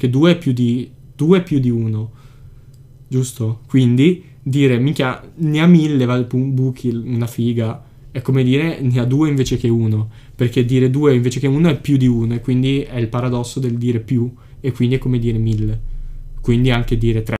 Perché 2 è più di 2 più di 1. Giusto? Quindi dire minchia ne ha 1000 va buchi una figa è come dire ne ha 2 invece che 1, perché dire 2 invece che 1 è più di 1 e quindi è il paradosso del dire più e quindi è come dire 1000. Quindi anche dire 3